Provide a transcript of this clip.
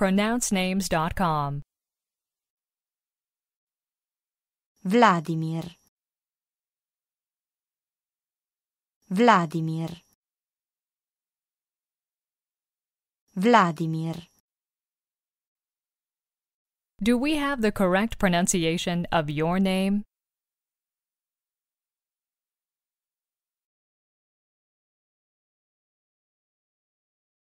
pronouncenames.com. Vladimir Vladimir Vladimir Do we have the correct pronunciation of your name?